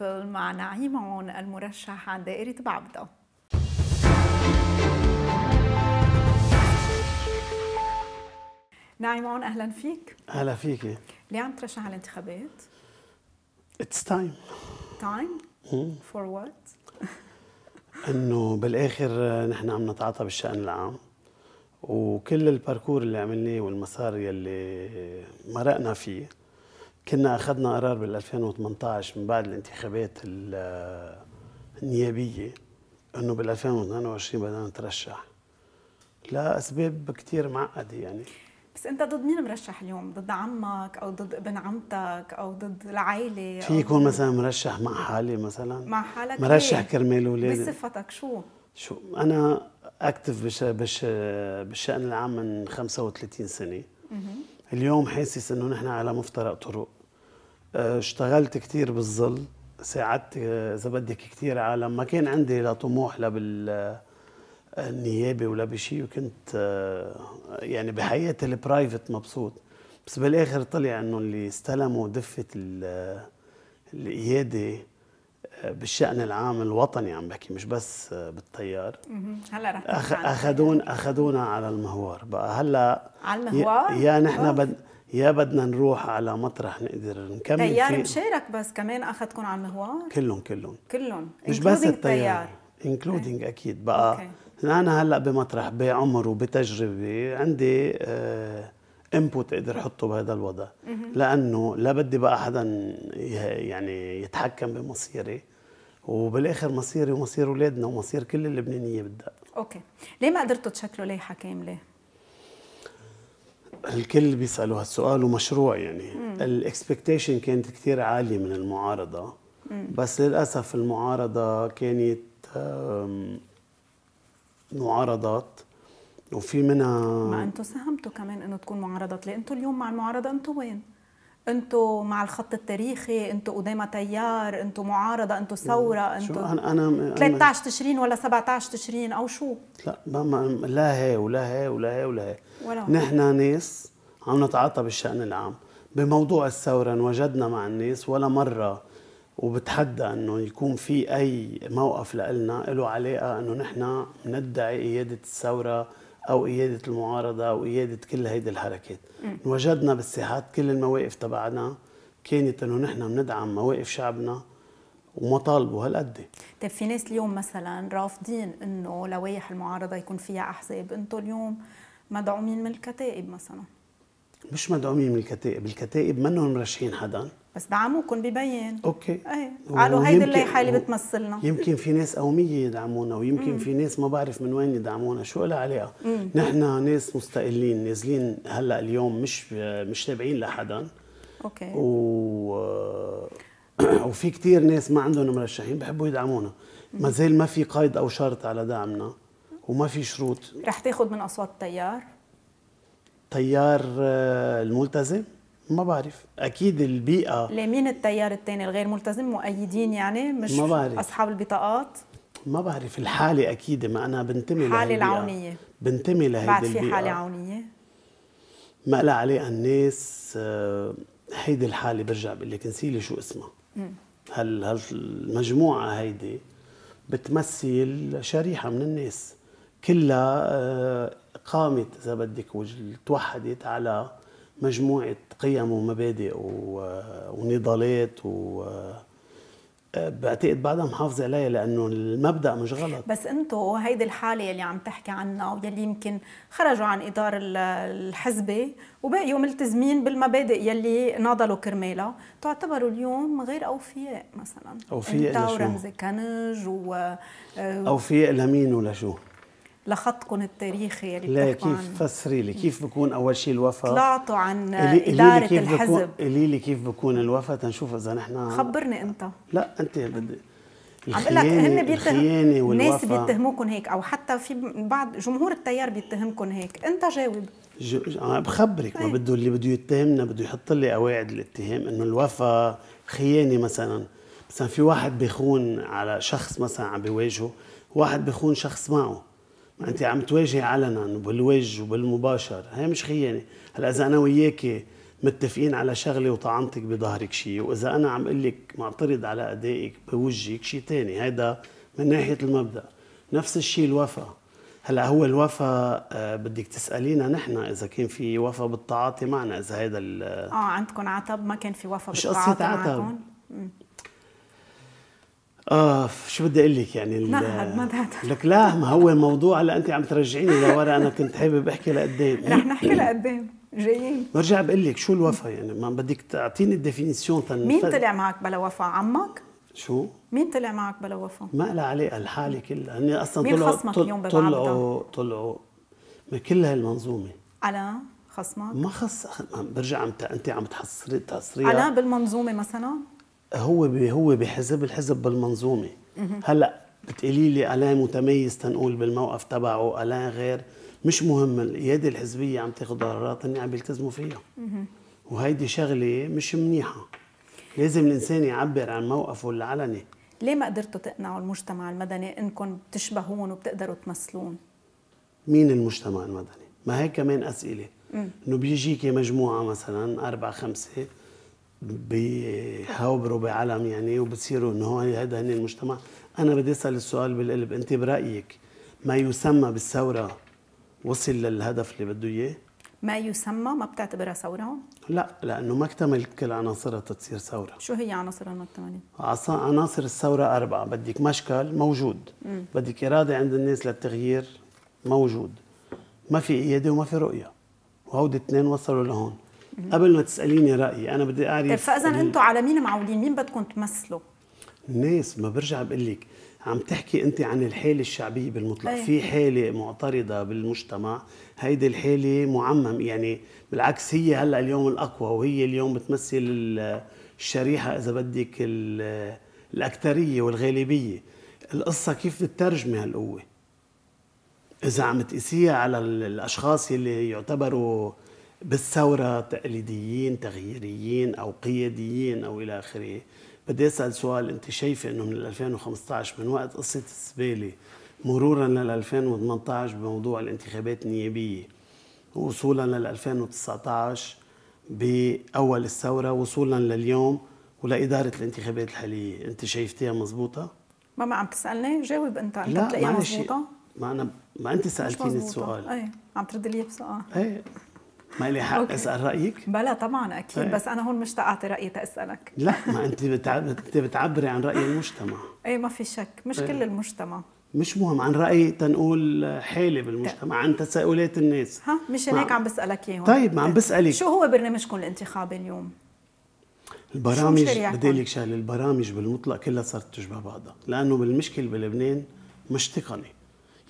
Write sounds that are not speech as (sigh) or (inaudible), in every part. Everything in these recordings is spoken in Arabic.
بيبل مع نعيم عون المرشح عن دائرة بعبدة نعيم عون أهلا فيك أهلا فيك ليه عم ترشح على الانتخابات؟ It's time time for what؟ انه بالاخر نحن عم نتعاطى بالشان العام وكل الباركور اللي عملناه والمسار يلي مرقنا فيه كنا اخذنا قرار بال 2018 من بعد الانتخابات النيابيه انه بال 2022 بدنا نترشح لاسباب كثير معقده يعني بس انت ضد مين مرشح اليوم؟ ضد عمك او ضد ابن عمتك او ضد العائله في يكون مثلا مرشح مع حالي مثلا مع حالك مرشح إيه؟ كرمال اولادي بصفتك شو؟ شو انا اكتف بش بش بالشان العام من 35 سنه اليوم حاسس انه نحن على مفترق طرق آه، اشتغلت كثير بالظل ساعدت آه، اذا بدك كثير عالم ما كان عندي لا طموح لا بالنيابه ولا بشيء وكنت آه، يعني بحياتي البرايفت مبسوط بس بالاخر طلع انه اللي استلموا دفه القياده بالشأن العام الوطني عم بحكي مش بس بالطيار هلا رح اخذونا أخذونا على المهوار بقى هلا على المهوار يا نحن بد يا بدنا نروح على مطرح نقدر نكمل تيار مشارك بس كمان أخذكم على المهوار كلهم كلهم كلهم مش بس الطيار انكلودينج إيه. أكيد بقى okay. أنا هلا بمطرح بعمر وبتجربة عندي آه انبوت اقدر احطه بهذا الوضع لانه لا بدي بقى حدا يعني يتحكم بمصيري وبالاخر مصيري ومصير اولادنا ومصير كل اللبنانيه بالدق اوكي ليه ما قدرتوا تشكلوا لائحه كامله الكل بيسالوا هالسؤال ومشروع يعني الاكسبكتيشن كانت كثير عاليه من المعارضه مم. بس للاسف المعارضه كانت معارضات وفي منها ما انتم ساهمتوا كمان انه تكون معارضات ليه انتم اليوم مع المعارضه انتم وين انتوا مع الخط التاريخي انتوا قدام تيار انتوا معارضه انتوا ثوره انتوا انا انا 13 تشرين ولا 17 تشرين او شو لا ما لا هي ولا هي ولا هي ولا هي نحن ناس عم نتعاطى بالشان العام بموضوع الثوره انوجدنا مع الناس ولا مره وبتحدى انه يكون في اي موقف لنا له علاقه انه نحن ندعي اياده الثوره او قياده المعارضه او قياده كل هيدي الحركات وجدنا بالساحات كل المواقف تبعنا كانت انه نحن بندعم مواقف شعبنا ومطالبه هالقد طيب في ناس اليوم مثلا رافضين انه لوائح المعارضه يكون فيها احزاب انتم اليوم مدعومين من الكتائب مثلا مش مدعومين من الكتائب الكتائب منهم مرشحين حدا بس دعموكم ببين اوكي ايه قالوا هيدي اللائحة اللي بتمثلنا يمكن في ناس قوميه يدعمونا ويمكن مم. في ناس ما بعرف من وين يدعمونا شو لها علاقه نحن ناس مستقلين نازلين هلا اليوم مش مش تابعين لحدا اوكي و آه، وفي كثير ناس ما عندهم مرشحين بحبوا يدعمونا ما زال ما في قيد او شرط على دعمنا وما في شروط رح تاخذ من اصوات التيار التيار آه، الملتزم ما بعرف اكيد البيئه لمين التيار الثاني الغير ملتزم مؤيدين يعني مش ما بعرف. اصحاب البطاقات ما بعرف الحاله اكيد ما انا بنتمي الحالة العونيه بنتمي لهيدي بعد في حاله عونيه ما لا عليها الناس آه، هيدي الحاله برجع بقول لك نسيلي شو اسمها هل هالمجموعه هيدي بتمثل شريحه من الناس كلها آه، قامت اذا بدك توحدت على مجموعه قيم ومبادئ ونضالات و بعتقد بعدها محافظة عليها لأنه المبدأ مش غلط بس انتم هيدي الحالة يلي عم تحكي عنها واللي يمكن خرجوا عن إطار الحزبة وبقيوا ملتزمين بالمبادئ يلي ناضلوا كرمالها تعتبروا اليوم غير أوفياء مثلا أوفياء لشو؟ ورمزي كنج و آه، أوفياء لمين ولا شو؟ لخطكم التاريخي اللي لا كيف فسري لي كيف بكون اول شيء الوفا طلعتوا عن إلي اداره كيف الحزب قولي لي كيف بكون الوفا تنشوف اذا نحن خبرني انت لا انت بدي عم بقول لك هن بيتهموا الناس بيتهموكم هيك او حتى في بعض جمهور التيار بيتهمكم هيك انت جاوب جو... انا بخبرك ما طيب. بده اللي بده يتهمنا بده يحط لي قواعد الاتهام انه الوفا خيانه مثلا مثلا في واحد بيخون على شخص مثلا عم بيواجهه واحد بيخون شخص معه انت عم تواجهي علنا بالوجه وبالمباشر هي مش خيانه هلا اذا انا وياك متفقين على شغله وطعنتك بظهرك شيء واذا انا عم اقول لك معترض على ادائك بوجهك شيء ثاني هيدا من ناحيه المبدا نفس الشيء الوفاء هلا هو الوفاء آه، بدك تسالينا نحن اذا كان في وفاء بالتعاطي معنا اذا هذا اه عندكم عتب ما كان في وفاء بالتعاطي مش قصه عتب اه شو بدي اقول لك يعني نقعد ما لك لا ما هو الموضوع هلا انت عم ترجعيني لورا انا كنت حابب احكي لقدام إيه؟ رح نحكي لقدام إيه؟ جايين برجع بقول لك شو الوفاء يعني ما بدك تعطيني الديفينيسيون تن مين طلع معك بلا وفاء عمك؟ شو؟ مين طلع معك بلا وفاء؟ ما لها علاقه الحالة كلها هن اصلا مين طلعوا خصمك اليوم طلعوا طلعوا من كل هالمنظومه على خصمك؟ ما خص برجع عم انت عم تحصري تحصري على بالمنظومه مثلا؟ هو هو بحزب الحزب بالمنظومه هلا بتقولي لي الا متميز تنقول بالموقف تبعه الا غير مش مهم القياده الحزبيه عم تاخذ قرارات هن عم بيلتزموا فيها وهيدي شغله مش منيحه لازم الانسان يعبر عن موقفه العلني ليه ما قدرتوا تقنعوا المجتمع المدني انكم بتشبهون وبتقدروا تمثلون مين المجتمع المدني ما هي كمان اسئله انه بيجيكي مجموعه مثلا اربعه خمسه بيهاوبروا بعلم يعني إيه وبتصيروا انه هو هذا هن المجتمع انا بدي اسال السؤال بالقلب انت برايك ما يسمى بالثوره وصل للهدف اللي بده اياه ما يسمى ما بتعتبرها ثورة؟ لا لأنه ما اكتملت كل عناصرها تتصير ثورة شو هي عناصرها ما اكتملت؟ عناصر الثورة أربعة بدك مشكل موجود مم. بدك إرادة عند الناس للتغيير موجود ما في قياده وما في رؤية وهودي الاثنين وصلوا لهون قبل ما تساليني رايي انا بدي اعرف طيب، فاذا انتم على مين معولين مين بدكم تمثلوا الناس ما برجع بقول لك عم تحكي انت عن الحاله الشعبيه بالمطلق أيه. في حاله معترضه بالمجتمع هيدي الحاله معمم يعني بالعكس هي هلا اليوم الاقوى وهي اليوم بتمثل الشريحه اذا بدك الاكثريه والغالبيه القصه كيف بتترجمي هالقوه اذا عم تقيسيها على الاشخاص اللي يعتبروا بالثورة تقليديين تغييريين أو قياديين أو إلى آخره بدي أسأل سؤال أنت شايفة أنه من 2015 من وقت قصة الزبالة مرورا لل 2018 بموضوع الانتخابات النيابية ووصولا لل 2019 بأول الثورة وصولا لليوم ولإدارة الانتخابات الحالية أنت شايفتيها مزبوطة؟ ماما عم تسألني جاوب أنت أنت بتلاقيها مزبوطة؟ ما أنا ما أنت سألتيني السؤال أي عم ترد لي بسؤال أي ما لي حق أوكي. اسال رايك؟ بلا طبعا اكيد أي. طيب. بس انا هون مش اعطي رايي تاسالك لا ما انت بتعب... انت بتعبري عن راي المجتمع ايه ما في شك مش أي. كل طيب. المجتمع مش مهم عن راي تنقول حالي بالمجتمع عن تساؤلات الناس ها مش هيك عم بسالك اياهم طيب ما عم بسالك شو هو برنامجكم الانتخابي اليوم؟ البرامج بدي لك شغله البرامج بالمطلق كلها صارت تشبه بعضها لانه بالمشكل بلبنان يعني مش تقني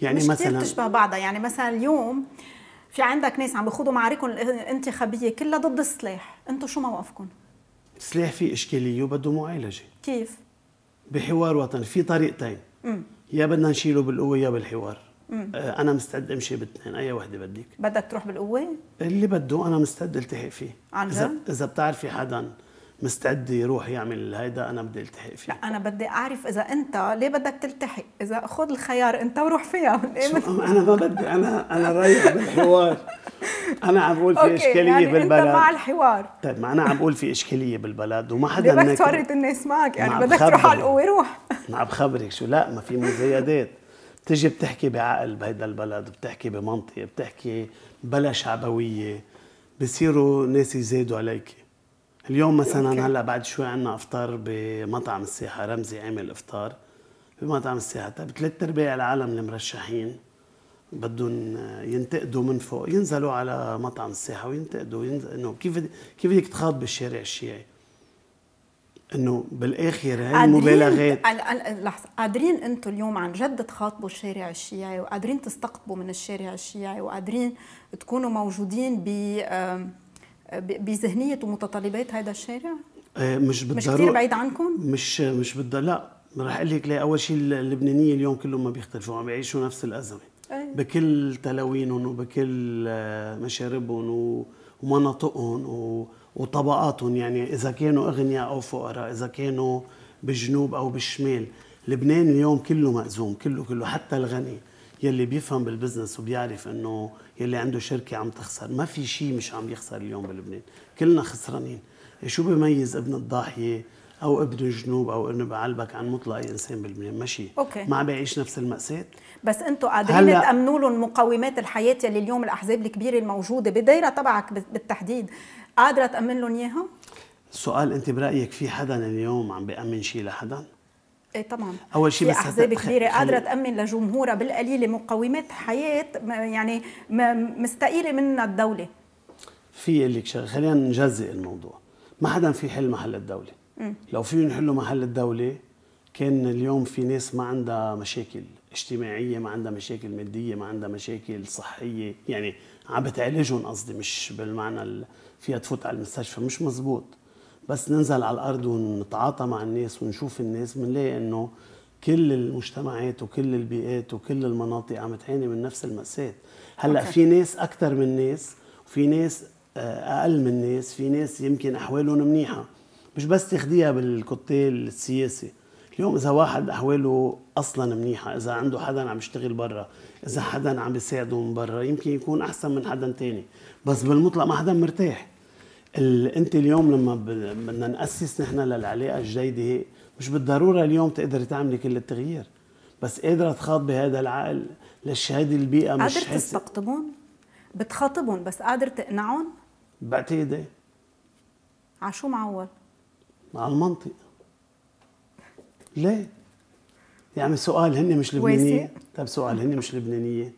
يعني مثلا مش بتشبه بعضها يعني مثلا اليوم في عندك ناس عم بيخوضوا معاركهم الانتخابيه كلها ضد السلاح انتم شو موقفكم السلاح في اشكاليه وبده معالجه كيف بحوار وطني في طريقتين مم. يا بدنا نشيله بالقوه يا بالحوار مم. آه، انا مستعد امشي بالاثنين اي وحده بدك بدك تروح بالقوه اللي بده انا مستعد التحق فيه عن اذا اذا بتعرفي حدا مستعد يروح يعمل هيدا انا بدي التحق فيه لا انا بدي اعرف اذا انت ليه بدك تلتحق اذا خذ الخيار انت وروح فيها انا ما بدي انا انا رايح بالحوار انا عم بقول في اشكاليه يعني بالبلد انت مع الحوار طيب ما انا عم بقول في اشكاليه بالبلد وما حدا بدك تورط الناس معك يعني بدك تروح على القوه روح ما عم بخبرك شو لا ما في مزايدات بتجي بتحكي بعقل بهيدا البلد بتحكي بمنطقه بتحكي بلا شعبويه بصيروا ناس يزيدوا عليكي اليوم مثلا أوكي. هلا بعد شوي عندنا افطار بمطعم السياحه رمزي عامل افطار بمطعم السياحه طيب ثلاث ارباع العالم المرشحين بدهم ينتقدوا من فوق ينزلوا على مطعم السياحه وينتقدوا ينزل... انه كيف كيف بدك تخاطب الشارع الشيعي؟ انه بالاخر هاي المبالغات لحظه قادرين انتم اليوم عن جد تخاطبوا الشارع الشيعي وقادرين تستقطبوا من الشارع الشيعي وقادرين تكونوا موجودين ب بذهنيه ومتطلبات هذا الشارع؟ آه، مش بالضروره مش كثير بعيد عنكم؟ مش مش لا رح اقول لك ليه اول شيء اللبنانيه اليوم كلهم ما بيختلفوا عم يعيشوا نفس الازمه أيه. بكل تلاوينهم وبكل آه، مشاربهم ومناطقهم وطبقاتهم يعني اذا كانوا اغنياء او فقراء اذا كانوا بالجنوب او بالشمال لبنان اليوم كله مأزوم كله كله حتى الغني يلي بيفهم بالبزنس وبيعرف انه يلي عنده شركه عم تخسر ما في شيء مش عم يخسر اليوم بلبنان كلنا خسرانين إيه، شو بيميز ابن الضاحيه او ابن الجنوب او انه بعلبك عن مطلق اي انسان بلبنان ماشي أوكي. ما عم بيعيش نفس الماساه بس انتم قادرين تامنوا لهم مقومات الحياه يلي اليوم الاحزاب الكبيره الموجوده بالدائره تبعك بالتحديد قادره تامن لهم اياها السؤال انت برايك في حدا اليوم عم بيامن شيء لحدا ايه طبعا اول شيء بس احزاب كبيره قادره تامن لجمهورها بالقليله مقومات حياه يعني مستقيله منها الدوله في لك شغله خلينا نجزئ الموضوع ما حدا في حل محل الدوله م. لو فيهم يحلوا محل الدوله كان اليوم في ناس ما عندها مشاكل اجتماعيه ما عندها مشاكل ماديه ما عندها مشاكل صحيه يعني عم بتعالجهم قصدي مش بالمعنى فيها تفوت على المستشفى مش مزبوط بس ننزل على الارض ونتعاطى مع الناس ونشوف الناس بنلاقي انه كل المجتمعات وكل البيئات وكل المناطق عم تعاني من نفس المأساة هلا أوكي. في ناس اكثر من ناس وفي ناس آه، اقل من ناس في ناس يمكن احوالهم منيحه مش بس تاخديها بالكوتيل السياسي اليوم اذا واحد احواله اصلا منيحه اذا عنده حدا عم يشتغل برا اذا حدا عم بيساعده من برا يمكن يكون احسن من حدا تاني بس بالمطلق ما حدا مرتاح انت اليوم لما بدنا ناسس نحن للعلاقه الجيده مش بالضروره اليوم تقدري تعملي كل التغيير بس قادره تخاطبي هذا العقل ليش هذه البيئه مش قادر تستقطبهم بتخاطبهم بس قادر تقنعهم بعتقد ايه على شو معول؟ على المنطق ليه؟ يعني سؤال هن مش لبنانيه طيب سؤال هن مش لبنانيه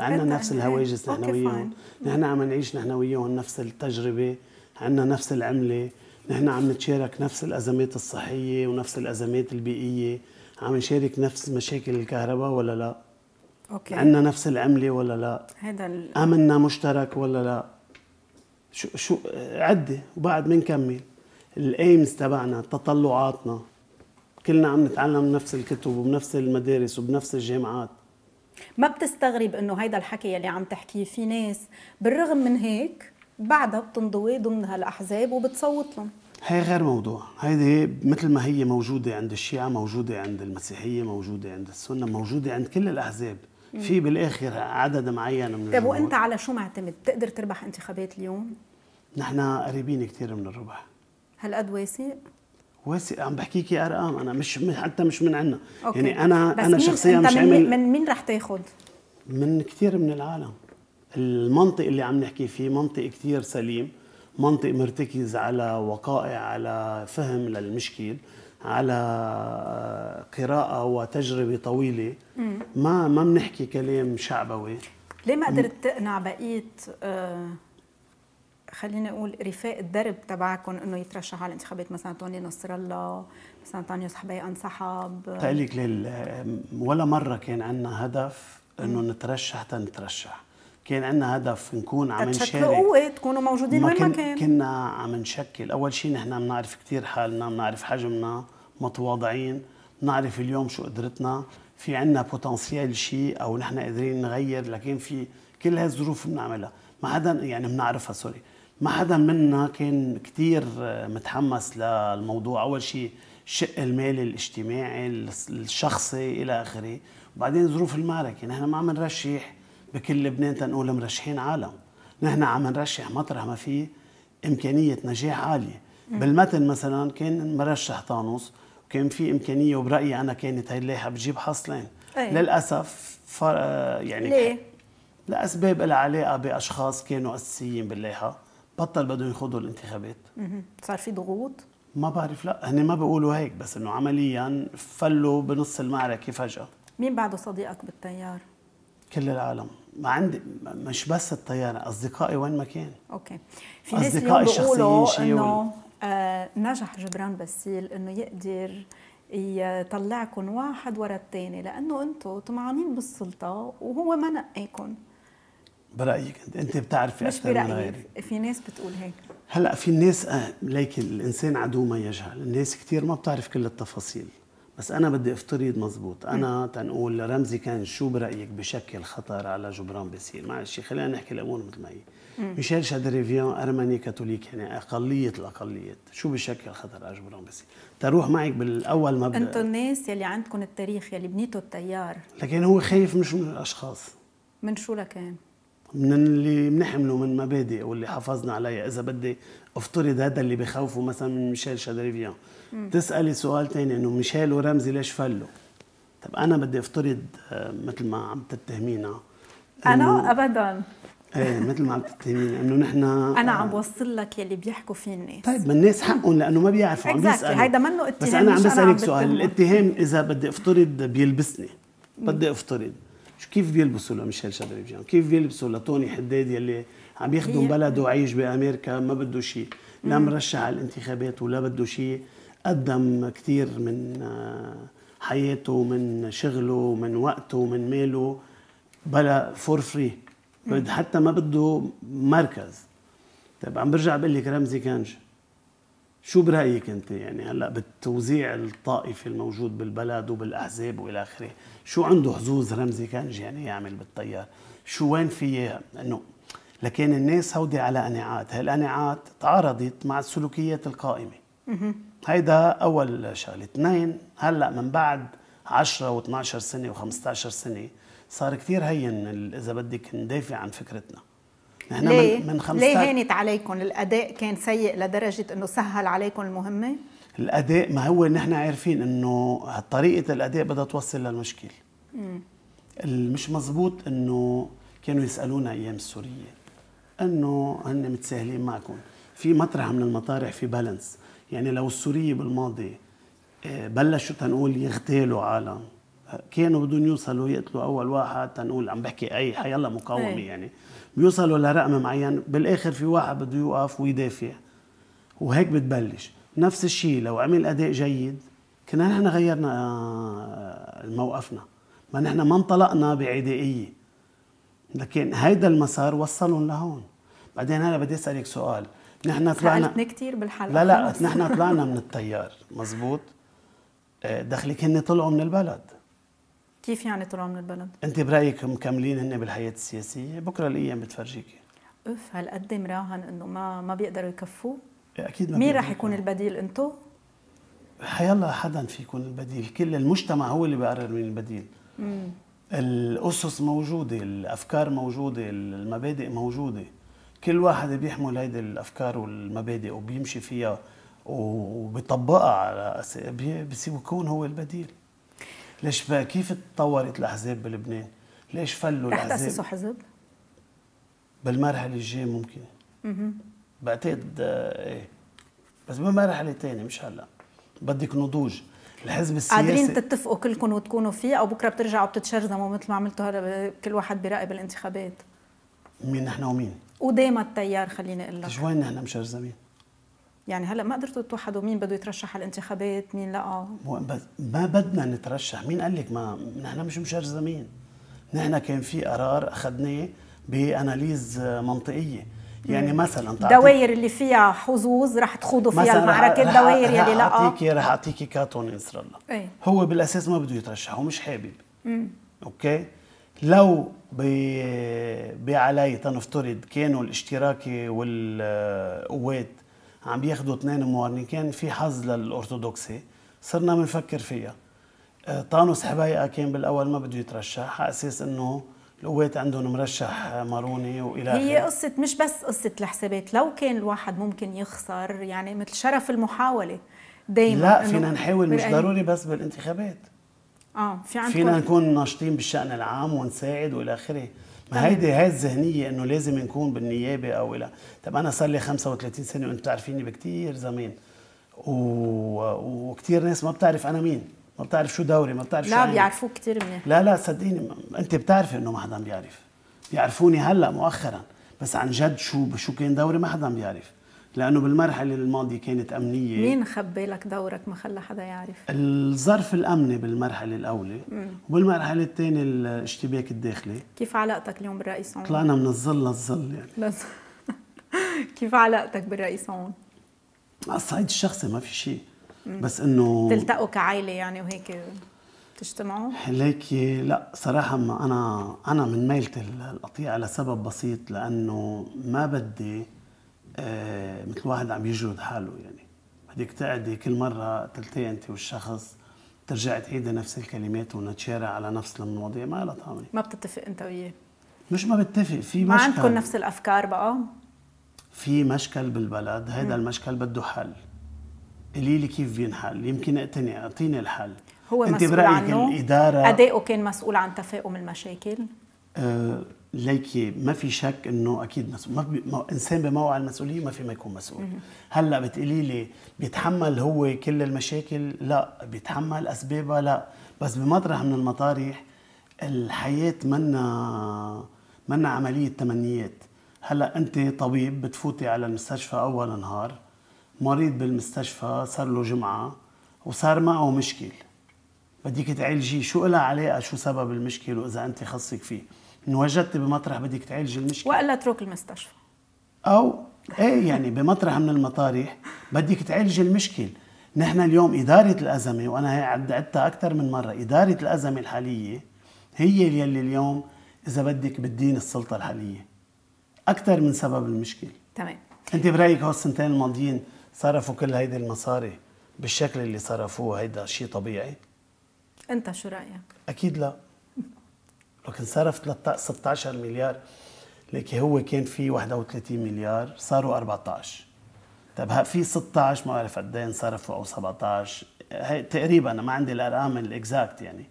عندنا نفس الهواجس نحن وياهم نحن mm-hmm. عم نعيش نحن وياهم نفس التجربه عندنا نفس العمله نحن عم نتشارك نفس الازمات الصحيه ونفس الازمات البيئيه عم نشارك نفس مشاكل الكهرباء ولا لا اوكي عندنا نفس العمله ولا لا هذا ال... امننا مشترك ولا لا شو شو عده وبعد منكمل الايمز تبعنا تطلعاتنا كلنا عم نتعلم نفس الكتب وبنفس المدارس وبنفس الجامعات ما بتستغرب انه هيدا الحكي يلي عم تحكيه في ناس بالرغم من هيك بعدها بتنضوي ضمن هالاحزاب وبتصوت لهم هي غير موضوع هيدي مثل ما هي موجودة عند الشيعة موجودة عند المسيحية موجودة عند السنة موجودة عند كل الأحزاب في بالآخر عدد معين من طيب وأنت على شو معتمد؟ بتقدر تربح انتخابات اليوم؟ نحن قريبين كثير من الربح هالقد واثق؟ واسع عم بحكيكي ارقام انا مش حتى مش من عنا أوكي. يعني انا انا شخصيا مش عامل من مين رح تاخذ من كثير من العالم المنطق اللي عم نحكي فيه منطق كثير سليم منطق مرتكز على وقائع على فهم للمشكل على قراءة وتجربة طويلة ما ما بنحكي كلام شعبوي ليه ما قدرت تقنع بقية آه، خلينا نقول رفاق الدرب تبعكم انه يترشح على الانتخابات مثلا توني نصر الله مثلا طانيو صحبي انسحب تقلك ولا مره كان عندنا هدف انه نترشح تنترشح كان عندنا هدف نكون عم نشارك قوة تكونوا موجودين وين ما كان كنا عم نشكل اول شيء نحن بنعرف كثير حالنا بنعرف حجمنا متواضعين بنعرف اليوم شو قدرتنا في عندنا بوتنسيال شيء او نحن قادرين نغير لكن في كل هالظروف بنعملها ما حدا يعني بنعرفها سوري ما حدا منا كان كثير متحمس للموضوع اول شيء الشق المالي الاجتماعي الشخصي الى اخره وبعدين ظروف المعركه نحن ما عم نرشح بكل لبنان تنقول مرشحين عالم نحن عم نرشح مطرح ما فيه امكانيه نجاح عاليه بالمتن مثلا كان مرشح طانوس وكان في امكانيه وبرايي انا كانت هي اللايحه بتجيب حصلين أي. للاسف فر... يعني ليه؟ لاسباب لها علاقه باشخاص كانوا اساسيين باللايحه بطل بدهم يخوضوا الانتخابات صار في ضغوط ما بعرف لا هن ما بيقولوا هيك بس انه عمليا فلوا بنص المعركه فجاه مين بعده صديقك بالتيار كل العالم ما عندي مش بس الطياره اصدقائي وين ما كان اوكي في ناس اصدقائي الشخصيين انه آه، نجح جبران باسيل انه يقدر يطلعكم واحد ورا الثاني لانه انتم طمعانين بالسلطه وهو ما نقاكم برايك انت انت بتعرفي مش اكثر من غيري في ناس بتقول هيك هلا في الناس آه، لكن الانسان عدو ما يجهل الناس كثير ما بتعرف كل التفاصيل بس انا بدي افترض مزبوط انا تنقول رمزي كان شو برايك بشكل خطر على جبران باسيل معلش خلينا نحكي الامور مثل ما هي ميشيل شادريفيون ارمني كاثوليك يعني اقليه الاقليات شو بشكل خطر على جبران باسيل تروح معك بالاول مبدا انتم الناس يلي عندكم التاريخ يلي بنيتوا التيار لكن هو خايف مش من الاشخاص من شو لكان من اللي بنحمله من مبادئ واللي حافظنا عليها اذا بدي افترض هذا اللي بخوفه مثلا من ميشيل شادريفيان تسالي سؤال ثاني انه ميشيل ورمزي ليش فلوا طب انا بدي افترض آه، مثل ما عم تتهمينا انا ابدا ايه مثل ما عم تتهمينا انه نحن (laughs) انا عم آه. بوصل لك يلي بيحكوا فيه الناس طيب ما الناس حقهم لانه ما بيعرفوا عم بيسالوا هيدا منه اتهام بس انا عم بسالك سؤال الاتهام اذا بدي افترض بيلبسني بدي افترض شو كيف بيلبسوا لميشيل شدربجيان كيف بيلبسوا لتوني حداد يلي عم يخدم بلده وعايش بامريكا ما بده شيء لا مرشح على الانتخابات ولا بده شيء قدم كثير من آه، حياته ومن شغله ومن وقته ومن ماله بلا فور فري حتى ما بده مركز طيب عم برجع بقول لك رمزي كانش شو برايك انت يعني هلا بالتوزيع الطائفي الموجود بالبلد وبالاحزاب والى اخره شو عنده حظوظ رمزي كنج يعني يعمل بالتيار شو وين فيه انه لكن الناس هودي على قناعات القناعات تعارضت مع السلوكيات القائمه هيدا اول شغله اثنين هلا من بعد 10 و12 سنه و15 سنه صار كثير هين اذا بدك ندافع عن فكرتنا نحن ليه؟ من, خمسة ليه هانت عليكم الاداء كان سيء لدرجه انه سهل عليكم المهمه الاداء ما هو نحن عارفين انه طريقه الاداء بدها توصل للمشكل مش مزبوط انه كانوا يسالونا ايام السوريه انه هن متساهلين معكم في مطرح من المطارح في بالانس يعني لو السوريه بالماضي آه، بلشوا تنقول يغتالوا عالم كانوا بدهم يوصلوا يقتلوا اول واحد تنقول عم بحكي اي حيلا مقاومه إيه. يعني بيوصلوا لرقم معين بالاخر في واحد بده يوقف ويدافع وهيك بتبلش نفس الشيء لو عمل اداء جيد كنا نحن غيرنا آه، موقفنا ما نحن ما انطلقنا بعدائيه لكن هيدا المسار وصلهم لهون بعدين هلا بدي اسالك سؤال نحن طلعنا كثير بالحلقه لا لا نحن طلعنا (laughs) من التيار مزبوط آه، دخلك هن طلعوا من البلد كيف يعني طلعوا من البلد؟ انت برايك مكملين هن بالحياه السياسيه؟ بكره الايام بتفرجيكي اوف هالقد مراهن انه ما ما بيقدروا يكفوه؟ اكيد ما مين رح يكون البديل انتو؟ حيلا حدا في يكون البديل، كل المجتمع هو اللي بيقرر مين البديل. مم. الاسس موجوده، الافكار موجوده، المبادئ موجوده. كل واحد بيحمل هيدي الافكار والمبادئ وبيمشي فيها وبيطبقها على بيصير بيكون هو البديل. ليش بقى كيف تطورت الاحزاب بلبنان؟ ليش فلوا الاحزاب؟ رح تاسسوا حزب؟ بالمرحله الجايه ممكن اها بعتقد آه، ايه بس بمرحله ثانيه مش هلا بدك نضوج الحزب السياسي قادرين تتفقوا كلكم وتكونوا فيه او بكره بترجعوا بتتشرذموا مثل ما عملتوا هلا كل واحد براقب الانتخابات مين نحن ومين؟ ودايما التيار خليني اقول لك وين نحن مشرذمين يعني هلا ما قدرتوا توحدوا مين بده يترشح على الانتخابات مين لا ما بدنا نترشح مين قال لك ما نحن مش مشرزمين نحن كان في قرار اخذناه باناليز منطقيه يعني مثلا الدوائر اللي فيها حظوظ رح تخوضوا فيها المعركه الدوائر اللي لا اعطيكي رح اعطيكي كاتون نصر الله ايه؟ هو بالاساس ما بده يترشح هو مش حابب مم. اوكي لو بعلي تنفترض كانوا الاشتراكي والقوات آه، عم بياخذوا اثنين موارنين كان في حظ للأرثوذكسي صرنا بنفكر فيها آه، طانوس حبايقة كان بالأول ما بده يترشح على أساس أنه القوات عندهم مرشح آه، ماروني والى هي قصه مش بس قصه الحسابات لو كان الواحد ممكن يخسر يعني مثل شرف المحاوله دائما لا فينا نحاول مش ضروري بس بالانتخابات اه في عندكم فينا نكون ناشطين بالشان العام ونساعد والى اخره ما هيدي هاي الذهنيه انه لازم نكون بالنيابه او لا طب انا صار لي 35 سنه وانتم بتعرفيني بكثير زمان و... وكثير ناس ما بتعرف انا مين ما بتعرف شو دوري ما بتعرف لا شو بيعرفوك كثير منيح لا لا صدقيني انت بتعرفي انه ما حدا بيعرف بيعرفوني هلا مؤخرا بس عن جد شو شو كان دوري ما حدا بيعرف لانه بالمرحله الماضيه كانت امنيه مين خبى لك دورك ما خلى حدا يعرف الظرف الامني بالمرحله الاولى وبالمرحله الثانيه الاشتباك الداخلي كيف علاقتك اليوم بالرئيس هون طلعنا من الظل للظل يعني (laughs) كيف علاقتك بالرئيس هون على الصعيد الشخصي ما في شيء بس انه تلتقوا كعائله يعني وهيك تجتمعوا؟ ليك لا صراحة ما أنا أنا من ميلتي القطيعة لسبب بسيط لأنه ما بدي آه مثل واحد عم يجرد حاله يعني بدك تقعدي كل مره تلتقي انت والشخص ترجع تعيدي نفس الكلمات ونتشارع على نفس المواضيع ما لها طعمه ما بتتفق انت وياه مش ما بتفق في ما مشكل ما عندكم نفس الافكار بقى في مشكل بالبلد هذا المشكل بده حل قولي لي كيف بينحل يمكن اقتنع اعطيني الحل هو انت مسؤول برايك عنه الاداره اداؤه كان مسؤول عن تفاقم المشاكل أه ليكي ما في شك انه اكيد مسؤول ما, بي... ما انسان بموع المسؤوليه ما في ما يكون مسؤول هلا بتقولي لي بيتحمل هو كل المشاكل لا بيتحمل اسبابها لا بس بمطرح من المطارح الحياه منا منا عمليه تمنيات هلا انت طبيب بتفوتي على المستشفى اول نهار مريض بالمستشفى صار له جمعه وصار معه مشكل بدك تعالجيه شو لها علاقه شو سبب المشكل واذا انت خصك فيه ان وجدت بمطرح بدك تعالجي المشكله والا اترك المستشفى او ايه يعني بمطرح من المطارح بدك تعالجي المشكل نحن اليوم اداره الازمه وانا عدتها اكثر من مره اداره الازمه الحاليه هي يلي اليوم اذا بدك بتدين السلطه الحاليه اكثر من سبب المشكل تمام انت برايك هالسنتين الماضيين صرفوا كل هيدي المصاري بالشكل اللي صرفوه هيدا شيء طبيعي انت شو رايك اكيد لا لك صرف 16 مليار لكن هو كان في 31 مليار صاروا 14 طب في 16 ما بعرف قد ايه انصرفوا او 17 هي تقريبا انا ما عندي الارقام الاكزاكت يعني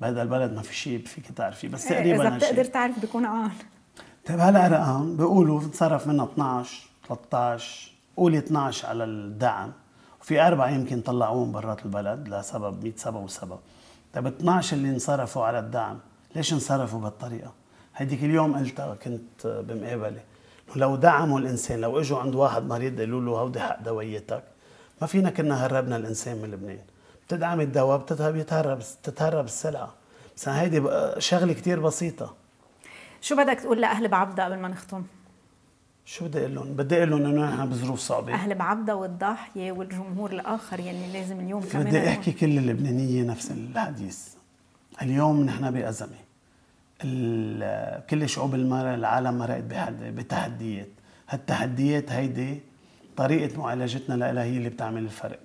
بهذا البلد ما في شيء فيك تعرفي بس إيه، تقريبا اذا بتقدر تعرف بكون عون طيب هالارقام بيقولوا انصرف منها 12 13 قولي 12 على الدعم وفي اربعه يمكن طلعوهم برات البلد لسبب 100 سبب وسبب طيب 12 اللي انصرفوا على الدعم ليش انصرفوا بهالطريقه؟ هيديك اليوم قلتها آه، كنت آه، بمقابله لو دعموا الانسان لو اجوا عند واحد مريض قالوا له هودي حق دويتك ما فينا كنا هربنا الانسان من لبنان بتدعم الدواء بتتهرب يتهرب تتهرب السلعه بس هيدي آه، شغله كثير بسيطه شو بدك تقول لاهل بعبدا قبل ما نختم؟ شو بدي اقول لهم؟ بدي اقول لهم انه نحن بظروف صعبه اهل بعبدا والضاحيه والجمهور الاخر يلي لازم اليوم كمان بدي احكي كل اللبنانيه نفس الحديث اليوم نحن بازمه كل شعوب العالم مرقت بتحديات هالتحديات هيدي طريقة معالجتنا لها هي اللي بتعمل الفرق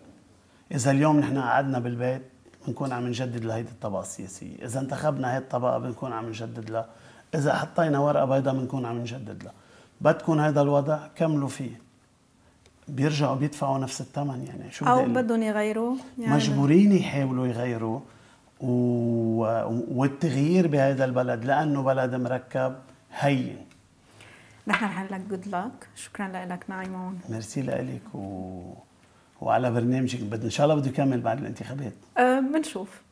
إذا اليوم نحن قعدنا بالبيت بنكون عم نجدد لهيدي الطبقة السياسية إذا انتخبنا هاي الطبقة بنكون عم نجدد لها إذا حطينا ورقة بيضاء بنكون عم نجدد لها بدكم هذا الوضع كملوا فيه بيرجعوا بيدفعوا نفس الثمن يعني شو او بدهم يغيروا يعني مجبورين يحاولوا يغيروا والتغيير بهذا البلد لانه بلد مركب هين نحن نقول لك جود لك شكرا لك نايمون ميرسي لك و... وعلى برنامجك بد ان شاء الله بده يكمل بعد الانتخابات بنشوف أه